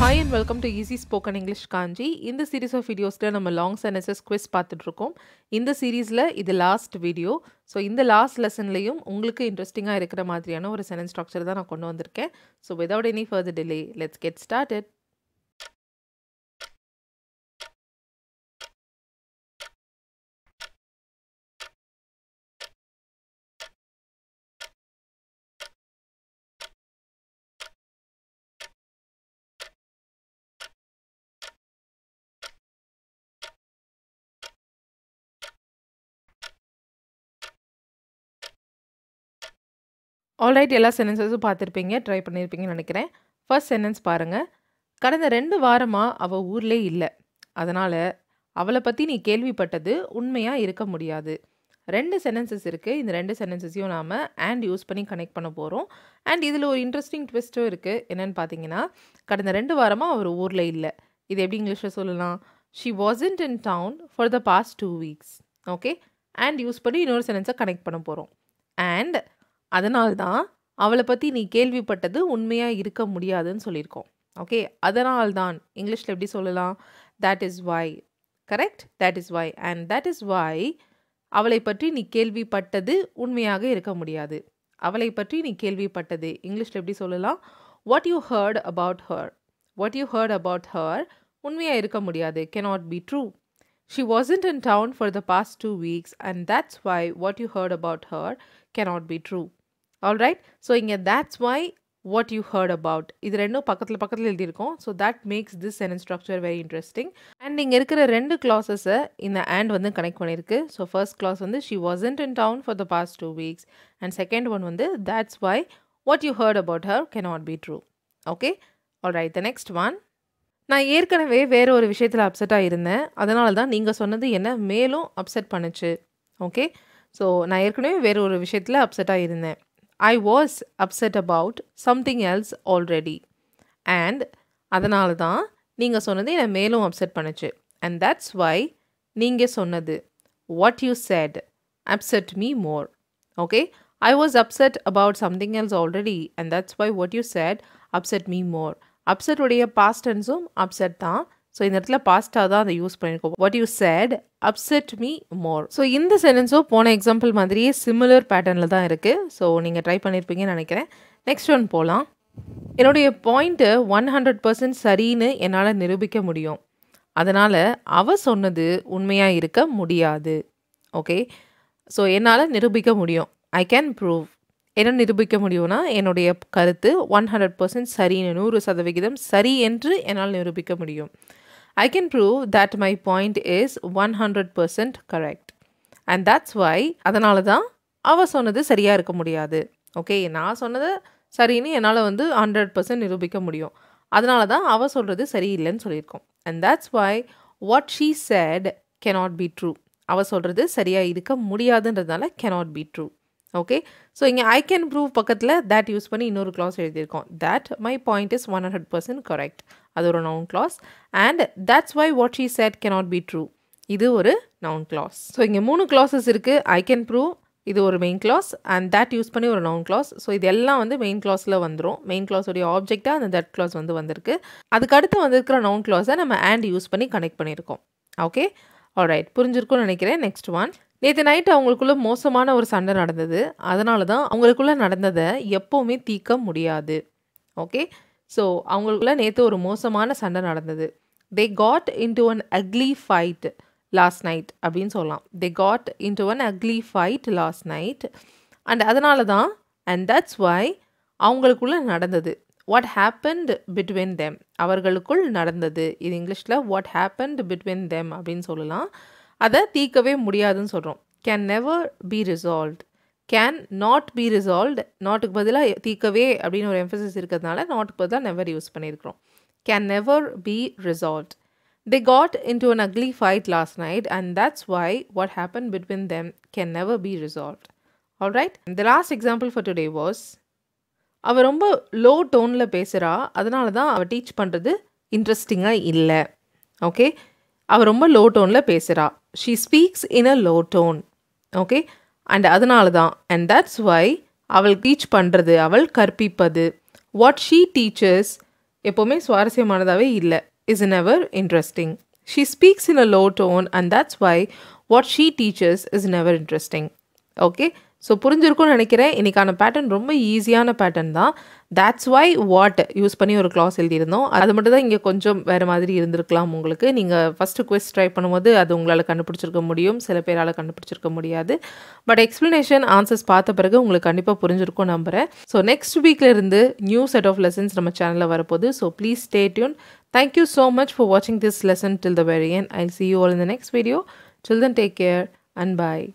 Hi and welcome to easy spoken English Kanchi இந்த series of வீடியோஸில் நம்ம லாங் சென்டென்சஸ் குவிஸ் பார்த்துட்ருக்கோம் இந்த சீரீஸில் இது லாஸ்ட் வீடியோ ஸோ இந்த லாஸ்ட் லெசன்லையும் உங்களுக்கு இன்ட்ரெஸ்டிங்காக இருக்கிற மாதிரியான ஒரு சென்டென்ஸ் ஸ்ட்ரக்சர் தான் நான் கொண்டு வந்திருக்கேன் so without any further delay let's get started alright எல்லா சென்டென்சஸும் பார்த்துருப்பீங்க ட்ரை பண்ணியிருப்பீங்கன்னு நினைக்கிறேன் ஃபர்ஸ்ட் சென்டென்ஸ் பாருங்கள் கடந்த ரெண்டு வாரமாக அவள் ஊர்லேயே இல்லை அதனால் அவளை பற்றி நீ கேள்விப்பட்டது உண்மையாக இருக்க முடியாது ரெண்டு சென்டென்சஸ் இருக்குது இந்த ரெண்டு சென்டென்சஸையும் நாம் அண்ட் யூஸ் பண்ணி கனெக்ட் பண்ண போகிறோம் அண்ட் இதில் ஒரு இன்ட்ரெஸ்டிங் ட்விஸ்ட்டும் இருக்குது என்னென்னு பார்த்தீங்கன்னா கடந்த ரெண்டு வாரமாக அவர் ஊரில் இல்லை இது எப்படி இங்கிலீஷில் சொல்லலாம் she wasn't in town for the past two weeks okay and use பண்ணி இன்னொரு சென்டென்ஸை கனெக்ட் பண்ண போகிறோம் அண்ட் அதனால்தான் அவளை பற்றி நீ கேள்விப்பட்டது உண்மையாக இருக்க முடியாதுன்னு சொல்லியிருக்கோம் ஓகே அதனால்தான் இங்கிலீஷில் எப்படி சொல்லலாம் that is why correct that is why and that is why அவளை பற்றி நீ கேள்விப்பட்டது உண்மையாக இருக்க முடியாது அவளை பற்றி நீ கேள்விப்பட்டது இங்கிலீஷில் எப்படி சொல்லலாம் what you heard about her what you heard about her உண்மையாக இருக்க முடியாது cannot be true she wasn't in town for the past two weeks and that's why what you heard about her cannot be true all right so இங்கே that's why what you heard about இது ரெண்டும் பக்கத்தில் பக்கத்தில் எழுதியிருக்கோம் so that makes this sentence structure very interesting and நீங்கள் இருக்கிற ரெண்டு கிளாஸஸை இந்த ஆண்ட் வந்து கனெக்ட் பண்ணியிருக்கு ஸோ ஃபர்ஸ்ட் கிளாஸ் வந்து she wasn't in town for the past two weeks and second one வந்து that's why what you heard about her cannot be true okay all right the next one நான் ஏற்கனவே வேறு ஒரு விஷயத்தில் அப்செட்டாக இருந்தேன் அதனால தான் நீங்கள் சொன்னது என்னை மேலும் அப்செட் பண்ணுச்சு ஓகே ஸோ நான் ஏற்கனவே வேறு ஒரு விஷயத்தில் அப்செட்டாக இருந்தேன் I was upset about something else already and அதனால தான் நீங்கள் சொன்னது என்னை மேலும் அப்செட் பண்ணுச்சு அண்ட் தட்ஸ் வை நீங்கள் சொன்னது what you said upset me more okay I was upset about something else already and that's why what you said upset me more அப்செட்டுடைய பாஸ்டன்ஸும் அப்செட் தான் ஸோ இந்த இடத்துல பாஸ்டாக தான் அதை யூஸ் பண்ணியிருக்கோம் what you said upset me more so இந்த சென்டென்ஸும் போன எக்ஸாம்பிள் மாதிரியே சிமிலர் பேட்டர்னில் தான் இருக்குது ஸோ நீங்கள் ட்ரை பண்ணியிருப்பீங்கன்னு நினைக்கிறேன் நெக்ஸ்ட் ஒன் போகலாம் என்னுடைய பாயிண்ட்டு ஒன் ஹண்ட்ரட் பர்சன்ட் சரின்னு என்னால் நிரூபிக்க முடியும் அதனால் அவ சொன்னது உண்மையாக இருக்க முடியாது ஓகே ஸோ என்னால் நிரூபிக்க முடியும் ஐ கேன் ப்ரூவ் என்ன நிரூபிக்க முடியும்னா என்னுடைய கருத்து ஒன் ஹண்ட்ரட் பர்சன்ட் சரின்னு நூறு சதவிகிதம் சரி என்று என்னால் நிரூபிக்க முடியும் I can prove that my point is 100% correct. And that's why அதனால தான் அவள் சொன்னது சரியாக இருக்க முடியாது ஓகே நான் சொன்னது சரின்னு என்னால் வந்து ஹண்ட்ரட் பர்சன்ட் நிரூபிக்க முடியும் அதனால தான் அவள் சொல்கிறது சரியில்லைன்னு சொல்லியிருக்கோம் and that's why what she said cannot be true அவள் சொல்கிறது சரியாக இருக்க முடியாதுன்றதுனால cannot be true okay so இங்கே ஐ கேன் ப்ரூவ் பக்கத்தில் தேட் யூஸ் பண்ணி இன்னொரு க்ளாஸ் எழுதியிருக்கோம் that my point is one hundred percent correct அது ஒரு noun clause and that's why what she said cannot be true இது ஒரு நவுன் கிளாஸ் ஸோ இங்கே மூணு கிளாஸஸ் இருக்குது ஐ கேன் ப்ரூவ் இது ஒரு main clause and that use பண்ணி ஒரு நவுன் கிளாஸ் ஸோ இது எல்லாம் வந்து மெயின் கிளாஸில் வந்துடும் மெயின் கிளாஸோடைய ஆப்ஜெக்டாக அந்த தட் கிளாஸ் வந்து வந்திருக்கு அதுக்கு அடுத்து வந்திருக்கிற நவுன் கிளாஸை நம்ம ஆண்ட் யூஸ் பண்ணி கனெக்ட் பண்ணியிருக்கோம் ஓகே ஆல்ரைட் புரிஞ்சிருக்கும்னு நினைக்கிறேன் நெக்ஸ்ட் ஒன் நேற்று நைட்டு அவங்களுக்குள்ளே மோசமான ஒரு சண்டை நடந்தது அதனால தான் அவங்களுக்குள்ளே நடந்ததை எப்போவுமே தீர்க்க முடியாது ஓகே ஸோ அவங்களுக்குள்ள நேற்று ஒரு மோசமான சண்டை நடந்தது they got into one ugly fight last night அப்படின்னு சொல்லலாம் they got into one ugly fight last night and அதனால தான் அண்ட் தட்ஸ் வாய் அவங்களுக்குள்ளே நடந்தது வாட் ஹேப்பன்ட் பிட்வீன் தெம் அவர்களுக்குள் நடந்தது இது இங்கிலீஷில் வாட் ஹேப்பன்ட் பிட்வீன் தெம் அப்படின்னு சொல்லலாம் அதை தீர்க்கவே முடியாதுன்னு சொல்கிறோம் can never be resolved can not be resolved நாட்டுக்கு பதிலாக தீக்கவே அப்படின்னு ஒரு எம்ஃபசிஸ் இருக்கிறதுனால நாட்டுக்கு பதிலாக நெவர் யூஸ் பண்ணியிருக்கிறோம் can never be resolved they got into an ugly fight last night and that's why what happen between them can never be resolved all right the last example for today was அவள் ரொம்ப low டோனில் பேசுகிறா அதனால தான் அவள் teach பண்ணுறது இன்ட்ரெஸ்டிங்காக இல்லை ஓகே அவள் ரொம்ப லோ டோனில் பேசுகிறா she speaks in a low tone okay and அதனால தான் அண்ட் தட்ஸ் வை அவள் டீச் பண்ணுறது அவள் கற்பிப்பது வாட் ஷீ டீச்சர்ஸ் எப்போவுமே சுவாரஸ்யமானதாகவே இல்லை is never interesting she speaks in a low tone and that's why what she teachers is never interesting okay so புரிஞ்சிருக்கும்னு நினைக்கிறேன் இன்றைக்கான பேட்டர்ன் ரொம்ப ஈஸியான பேட்டர்ன் தான் தேட்ஸ் வை வாட் யூஸ் பண்ணி ஒரு கிளாஸ் எழுதியிருந்தோம் அது மட்டும் தான் இங்கே கொஞ்சம் வேறு மாதிரி இருந்திருக்கலாம் உங்களுக்கு நீங்கள் ஃபஸ்ட்டு குவெஸ்ட் ட்ரை பண்ணும்போது அது உங்களால் கண்டுபிடிச்சிருக்க முடியும் சில பேரால் கண்டுபிடிச்சிருக்க முடியாது பட் எக்ஸ்ப்ளனேஷன் ஆன்சர்ஸ் பார்த்த பிறகு உங்களுக்கு கண்டிப்பாக புரிஞ்சிருக்கும் நம்புகிறேன் ஸோ நெக்ஸ்ட் வீக்லேருந்து நியூ செட் ஆஃப் லெசன்ஸ் நம்ம சேனலில் வரப்போது so please stay tuned thank you so much for வாட்சிங் this lesson till the very end I see you all இந்த the next video children take care and bye